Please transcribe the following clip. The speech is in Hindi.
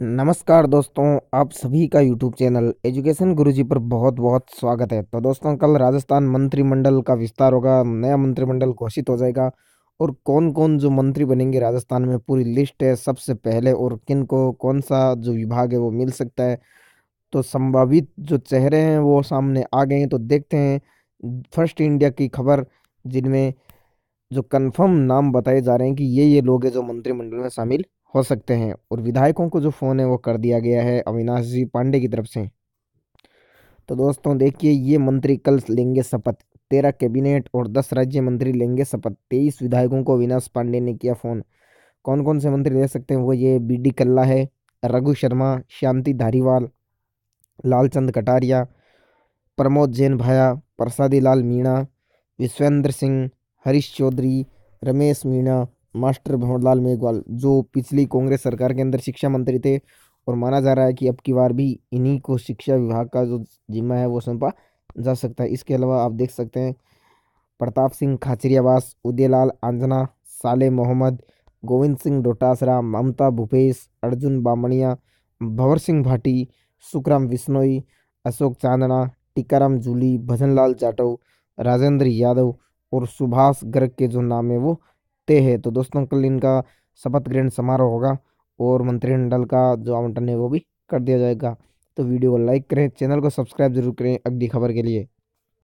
नमस्कार दोस्तों आप सभी का यूट्यूब चैनल एजुकेशन गुरुजी पर बहुत बहुत स्वागत है तो दोस्तों कल राजस्थान मंत्रिमंडल का विस्तार होगा नया मंत्रिमंडल घोषित हो जाएगा और कौन कौन जो मंत्री बनेंगे राजस्थान में पूरी लिस्ट है सबसे पहले और किन को कौन सा जो विभाग है वो मिल सकता है तो संभावित जो चेहरे हैं वो सामने आ गए हैं तो देखते हैं फर्स्ट इंडिया की खबर जिनमें जो कन्फर्म नाम बताए जा रहे हैं कि ये ये लोग हैं जो मंत्रिमंडल में शामिल हो सकते हैं और विधायकों को जो फ़ोन है वो कर दिया गया है अविनाश जी पांडे की तरफ से तो दोस्तों देखिए ये मंत्री कल लेंगे शपथ तेरह कैबिनेट और दस राज्य मंत्री लेंगे शपथ तेईस विधायकों को अविनाश पांडे ने किया फ़ोन कौन कौन से मंत्री ले सकते हैं वो ये बी डी कल्ला है रघु शर्मा शांति धारीवाल लालचंद कटारिया प्रमोद जैन भाया प्रसादी लाल मीणा विश्वेंद्र सिंह हरीश चौधरी रमेश मीणा मास्टर भंवरलाल मेघवाल जो पिछली कांग्रेस सरकार के अंदर शिक्षा मंत्री थे और माना जा रहा है कि अब की बार भी इन्हीं को शिक्षा विभाग का जो जिम्मा है वो सौंपा जा सकता है इसके अलावा आप देख सकते हैं प्रताप सिंह खाचरियावास उदयलाल आंजना साले मोहम्मद गोविंद सिंह डोटासरा ममता भूपेश अर्जुन बामणिया भंवर सिंह भाटी सुखराम विश्नोई अशोक चांदना टीकाराम जूली भजनलाल जाटव राजेंद्र यादव और सुभाष गर्ग के जो नाम है वो सकते हैं तो दोस्तों कल इनका शपथ ग्रहण समारोह होगा और मंत्रिमंडल का जो आवंटन है वो भी कर दिया जाएगा तो वीडियो को लाइक करें चैनल को सब्सक्राइब जरूर करें अगली खबर के लिए